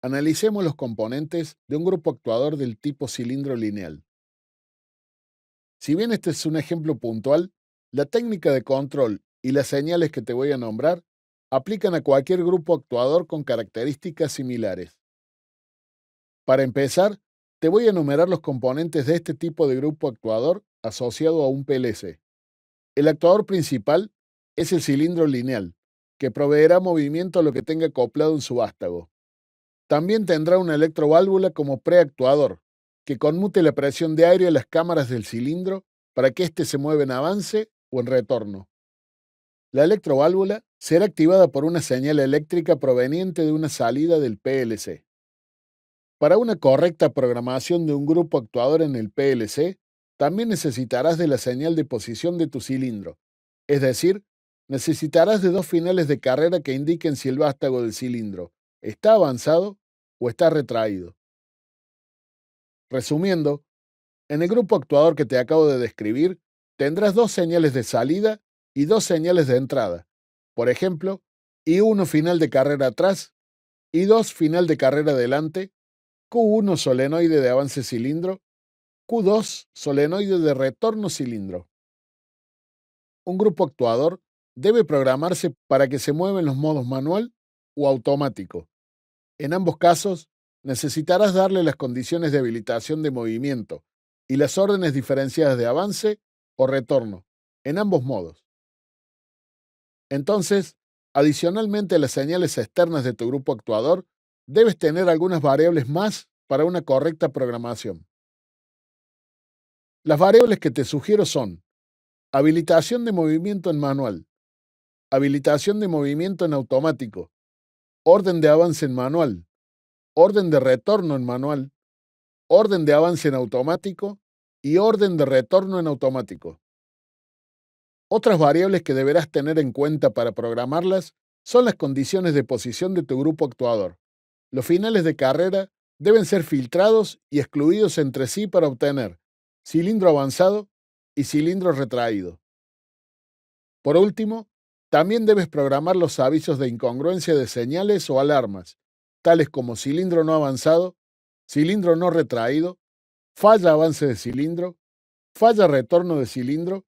Analicemos los componentes de un grupo actuador del tipo cilindro lineal. Si bien este es un ejemplo puntual, la técnica de control y las señales que te voy a nombrar aplican a cualquier grupo actuador con características similares. Para empezar, te voy a enumerar los componentes de este tipo de grupo actuador asociado a un PLC. El actuador principal es el cilindro lineal, que proveerá movimiento a lo que tenga acoplado un subástago. También tendrá una electroválvula como preactuador, que conmute la presión de aire a las cámaras del cilindro para que éste se mueva en avance o en retorno. La electroválvula será activada por una señal eléctrica proveniente de una salida del PLC. Para una correcta programación de un grupo actuador en el PLC, también necesitarás de la señal de posición de tu cilindro, es decir, necesitarás de dos finales de carrera que indiquen si el vástago del cilindro ¿Está avanzado o está retraído? Resumiendo, en el grupo actuador que te acabo de describir, tendrás dos señales de salida y dos señales de entrada. Por ejemplo, I1 final de carrera atrás, I2 final de carrera adelante, Q1 solenoide de avance cilindro, Q2 solenoide de retorno cilindro. Un grupo actuador debe programarse para que se mueva en los modos manual o automático. En ambos casos, necesitarás darle las condiciones de habilitación de movimiento y las órdenes diferenciadas de avance o retorno, en ambos modos. Entonces, adicionalmente a las señales externas de tu grupo actuador, debes tener algunas variables más para una correcta programación. Las variables que te sugiero son habilitación de movimiento en manual, habilitación de movimiento en automático, orden de avance en manual, orden de retorno en manual, orden de avance en automático y orden de retorno en automático. Otras variables que deberás tener en cuenta para programarlas son las condiciones de posición de tu grupo actuador. Los finales de carrera deben ser filtrados y excluidos entre sí para obtener cilindro avanzado y cilindro retraído. Por último, también debes programar los avisos de incongruencia de señales o alarmas, tales como cilindro no avanzado, cilindro no retraído, falla avance de cilindro, falla retorno de cilindro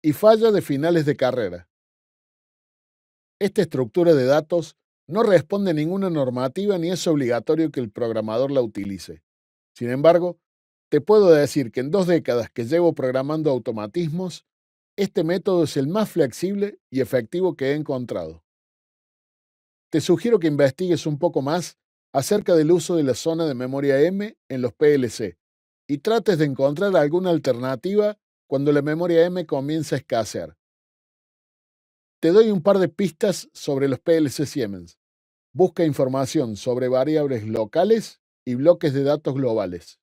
y falla de finales de carrera. Esta estructura de datos no responde a ninguna normativa ni es obligatorio que el programador la utilice. Sin embargo, te puedo decir que en dos décadas que llevo programando automatismos, este método es el más flexible y efectivo que he encontrado. Te sugiero que investigues un poco más acerca del uso de la zona de memoria M en los PLC y trates de encontrar alguna alternativa cuando la memoria M comienza a escasear. Te doy un par de pistas sobre los PLC Siemens. Busca información sobre variables locales y bloques de datos globales.